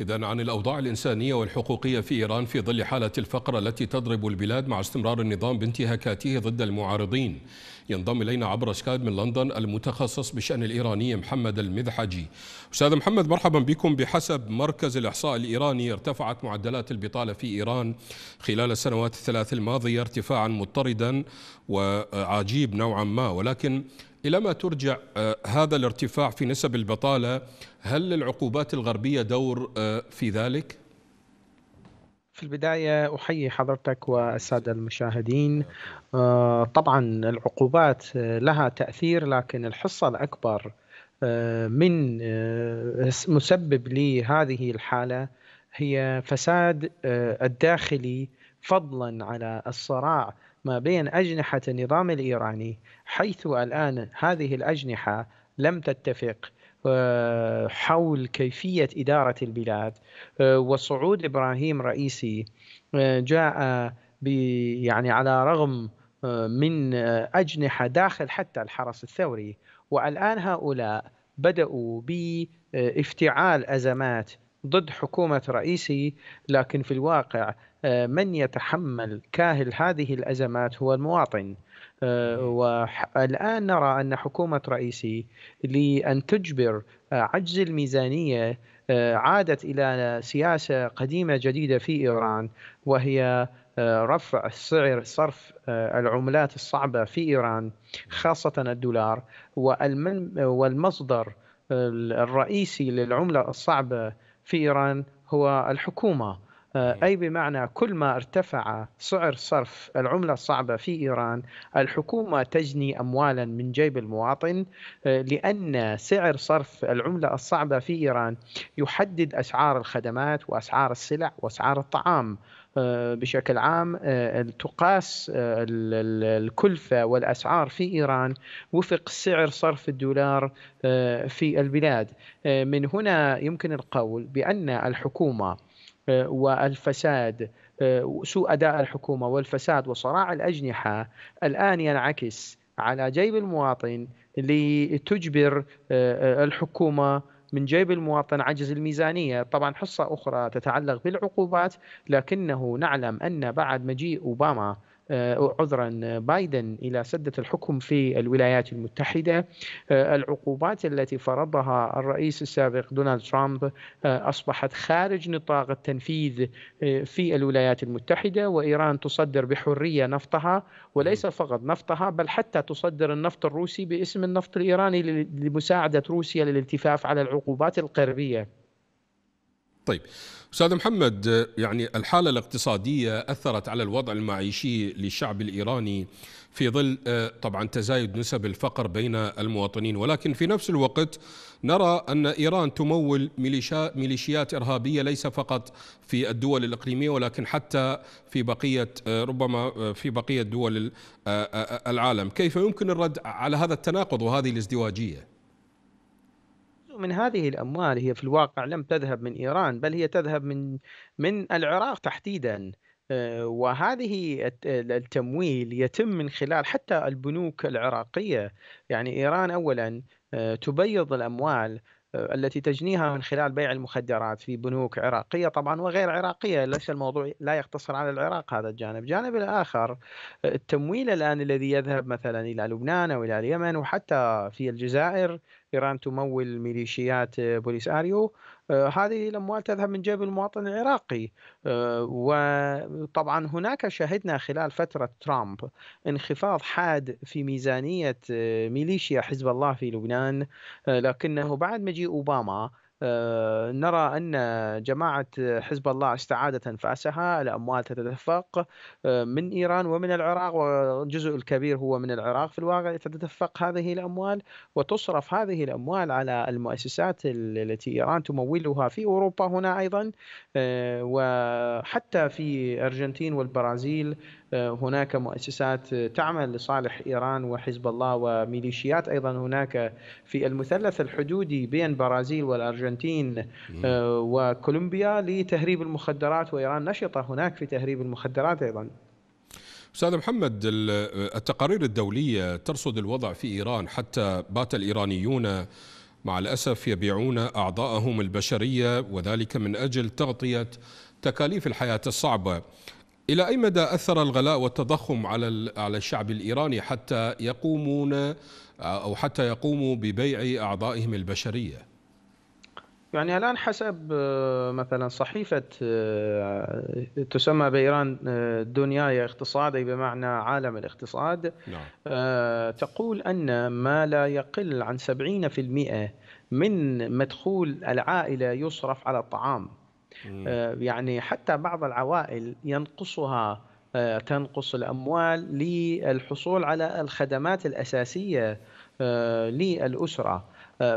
إذا عن الأوضاع الإنسانية والحقوقية في إيران في ظل حالة الفقر التي تضرب البلاد مع استمرار النظام بانتهاكاته ضد المعارضين ينضم إلينا عبر سكايب من لندن المتخصص بشأن الإيراني محمد المذحجي أستاذ محمد مرحبا بكم بحسب مركز الإحصاء الإيراني ارتفعت معدلات البطالة في إيران خلال السنوات الثلاث الماضية ارتفاعا مضطردا وعجيب نوعا ما ولكن إلى ما ترجع آه، هذا الارتفاع في نسب البطالة هل للعقوبات الغربية دور آه، في ذلك؟ في البداية أحيي حضرتك والسادة المشاهدين آه، طبعا العقوبات لها تأثير لكن الحصة الأكبر من مسبب لهذه الحالة هي فساد الداخلي فضلا على الصراع ما بين أجنحة النظام الإيراني حيث الآن هذه الأجنحة لم تتفق آه، حول كيفية إدارة البلاد آه، وصعود إبراهيم رئيسي آه، جاء يعني على رغم من أجنحة داخل حتى الحرس الثوري والآن هؤلاء بدأوا بافتعال أزمات ضد حكومة رئيسي لكن في الواقع آه، من يتحمل كاهل هذه الأزمات هو المواطن آه، والآن نرى أن حكومة رئيسي لأن تجبر آه، عجز الميزانية عادت إلى سياسة قديمة جديدة في إيران وهي رفع سعر صرف العملات الصعبة في إيران خاصة الدولار والمصدر الرئيسي للعملة الصعبة في ايران هو الحكومه آه، إيه. أي بمعنى كل ما ارتفع سعر صرف العملة الصعبة في إيران الحكومة تجني أموالا من جيب المواطن آه، لأن سعر صرف العملة الصعبة في إيران يحدد أسعار الخدمات وأسعار السلع وأسعار الطعام آه، بشكل عام تقاس الكلفة والأسعار في إيران وفق سعر صرف الدولار في البلاد من هنا يمكن القول بأن الحكومة آه، والفساد آه، سوء أداء الحكومة والفساد وصراع الأجنحة الآن ينعكس على جيب المواطن لتجبر آه، الحكومة من جيب المواطن عجز الميزانية طبعا حصة أخرى تتعلق بالعقوبات لكنه نعلم أن بعد مجيء أوباما آه، عذرا بايدن الى سده الحكم في الولايات المتحده آه، العقوبات التي فرضها الرئيس السابق دونالد ترامب آه، اصبحت خارج نطاق التنفيذ في الولايات المتحده وايران تصدر بحريه نفطها وليس فقط نفطها بل حتى تصدر النفط الروسي باسم النفط الايراني لمساعده روسيا للالتفاف على العقوبات القربيه طيب استاذ محمد يعني الحاله الاقتصاديه اثرت على الوضع المعيشي للشعب الايراني في ظل آه، طبعا تزايد نسب الفقر بين المواطنين ولكن في نفس الوقت نرى ان ايران تمول ميليشيات ارهابيه ليس فقط في الدول الاقليميه ولكن حتى في بقيه آه، ربما آه، في بقيه دول العالم كيف يمكن الرد على هذا التناقض وهذه الازدواجيه من هذه الأموال هي في الواقع لم تذهب من إيران بل هي تذهب من من العراق تحديدا آه، وهذه التمويل يتم من خلال حتى البنوك العراقية يعني إيران أولا آه، تبيض الأموال آه، التي تجنيها من خلال بيع المخدرات في بنوك عراقية طبعا وغير عراقية ليس الموضوع لا يقتصر على العراق هذا الجانب الجانب الآخر التمويل الآن الذي يذهب مثلا إلى لبنان أو إلى اليمن وحتى في الجزائر إيران تمول ميليشيات آه، بوليساريو آه، هذه الأموال تذهب من جيب المواطن العراقي آه، وطبعا هناك شهدنا خلال فترة ترامب انخفاض حاد في ميزانية ميليشيا حزب الله في لبنان لكنه بعد مجيء أوباما آه، نرى أن جماعة حزب الله استعادت أنفاسها الأموال تتدفق آه، من إيران ومن العراق وجزء الكبير هو من العراق في الواقع تتدفق هذه الأموال وتصرف هذه الأموال على المؤسسات التي إيران تمولها في أوروبا هنا أيضا آه، وحتى في الأرجنتين والبرازيل آه، هناك مؤسسات تعمل لصالح ايران وحزب الله وميليشيات ايضا هناك في المثلث الحدودي بين برازيل والارجنتين آه، وكولومبيا لتهريب المخدرات وايران نشطه هناك في تهريب المخدرات ايضا. استاذ محمد التقارير الدوليه ترصد الوضع في ايران حتى بات الايرانيون مع الاسف يبيعون اعضاءهم البشريه وذلك من اجل تغطيه تكاليف الحياه الصعبه إلى أي مدى أثر الغلاء والتضخم على على الشعب الإيراني حتى يقومون أو حتى يقوموا ببيع أعضائهم البشرية؟ يعني الآن حسب آه، مثلا صحيفة آه، تسمى بإيران آه، دنيا اقتصادي بمعنى عالم الاقتصاد نعم. تقول أن ما لا يقل عن 70% من مدخول العائلة يصرف على الطعام آه، يعني حتى بعض العوائل ينقصها آه، تنقص الأموال للحصول على الخدمات الأساسية آه، للأسرة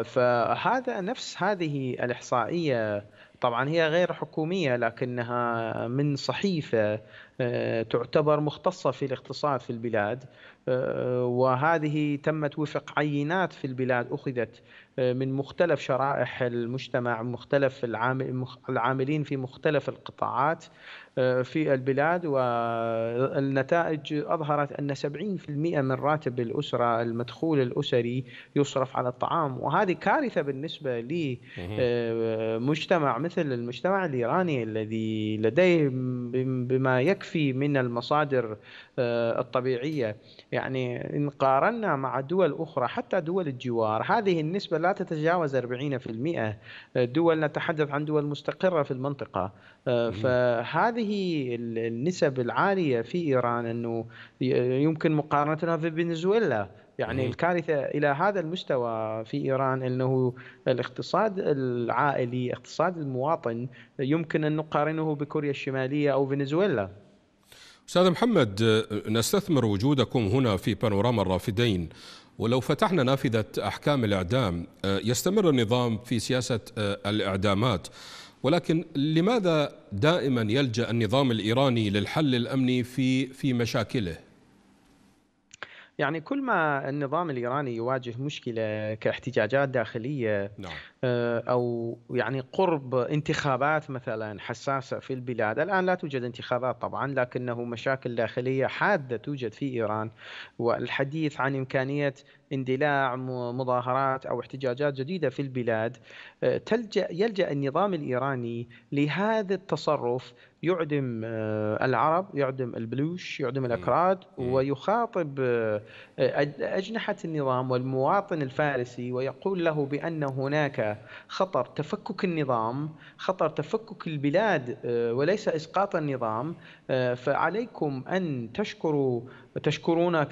فهذا نفس هذه الإحصائية طبعا هي غير حكومية لكنها من صحيفة تعتبر مختصة في الاقتصاد في البلاد وهذه تمت وفق عينات في البلاد أخذت آه، من مختلف شرائح المجتمع مختلف العاملين في مختلف القطاعات آه، في البلاد والنتائج أظهرت أن 70% من راتب الأسرة المدخول الأسري يصرف على الطعام وهذه كارثة بالنسبة لمجتمع آه، مثل المجتمع الإيراني الذي لديه بما يكفي من المصادر الطبيعية يعني إن قارنا مع دول أخرى حتى دول الجوار هذه النسبة لا تتجاوز 40% دول نتحدث عن دول مستقرة في المنطقة فهذه النسب العالية في إيران أنه يمكن مقارنتها في فنزويلا يعني الكارثه الى هذا المستوى في ايران انه الاقتصاد العائلي اقتصاد المواطن يمكن ان نقارنه بكوريا الشماليه او فنزويلا أستاذ محمد نستثمر وجودكم هنا في بانوراما الرافدين ولو فتحنا نافذة أحكام الإعدام يستمر النظام في سياسة الإعدامات ولكن لماذا دائما يلجأ النظام الإيراني للحل الأمني في في مشاكله؟ يعني كل ما النظام الإيراني يواجه مشكلة كاحتجاجات داخلية نعم. آه، او يعني قرب انتخابات مثلا حساسه في البلاد، الان لا توجد انتخابات طبعا لكنه مشاكل داخليه حاده توجد في ايران والحديث عن امكانيه اندلاع مظاهرات او احتجاجات جديده في البلاد آه، تلجا يلجا النظام الايراني لهذا التصرف يعدم آه، العرب يعدم البلوش يعدم الاكراد ويخاطب اجنحه النظام والمواطن الفارسي ويقول له بان هناك خطر تفكك النظام خطر تفكك البلاد آه، وليس إسقاط النظام آه، فعليكم أن تشكروا تشكرون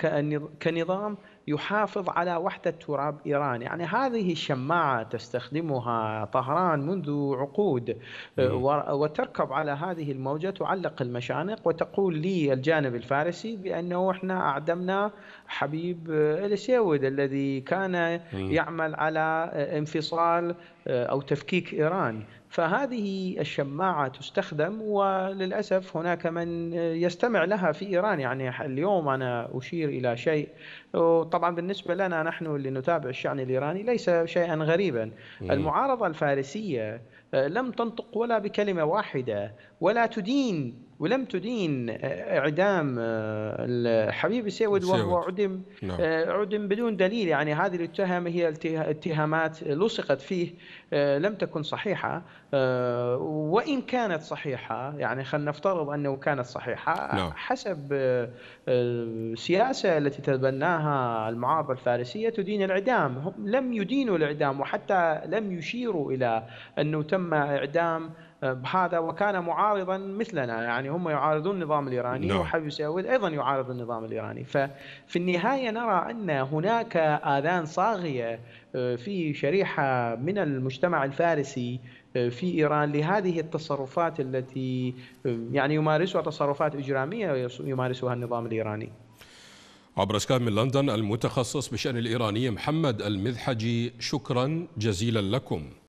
كنظام يحافظ على وحدة تراب إيران يعني هذه الشماعة تستخدمها طهران منذ عقود آه، وتركب على هذه الموجة تعلق المشانق وتقول لي الجانب الفارسي بأنه إحنا أعدمنا حبيب آه، الاسيود الذي كان يعمل على آه، انفصال أو تفكيك إيران فهذه الشماعة تستخدم وللأسف هناك من يستمع لها في إيران يعني اليوم أنا أشير إلى شيء طبعا بالنسبة لنا نحن اللي نتابع الشأن الإيراني ليس شيئا غريبا المعارضة الفارسية آه، لم تنطق ولا بكلمة واحدة ولا تدين ولم تدين آه، اعدام آه، الحبيب السيود وهو عدم نعم. آه، عدم بدون دليل يعني هذه الاتهام هي اتهامات لصقت فيه لم تكن صحيحه وان كانت صحيحه يعني خلينا نفترض انه كانت صحيحه نعم. حسب السياسه التي تبناها المعارضه الفارسيه تدين الاعدام هم لم يدينوا الاعدام وحتى لم يشيروا الى انه تم اعدام بهذا وكان معارضا مثلنا يعني هم يعارضون النظام الايراني no. نعم. وحبيب سعود ايضا يعارض النظام الايراني ففي النهايه نرى ان هناك اذان صاغيه آه، في شريحه من المجتمع الفارسي آه، في ايران لهذه التصرفات التي آه، يعني يمارسها تصرفات اجراميه يمارسها النظام الايراني. عبر سكايب من لندن المتخصص بشان الايراني محمد المذحجي شكرا جزيلا لكم.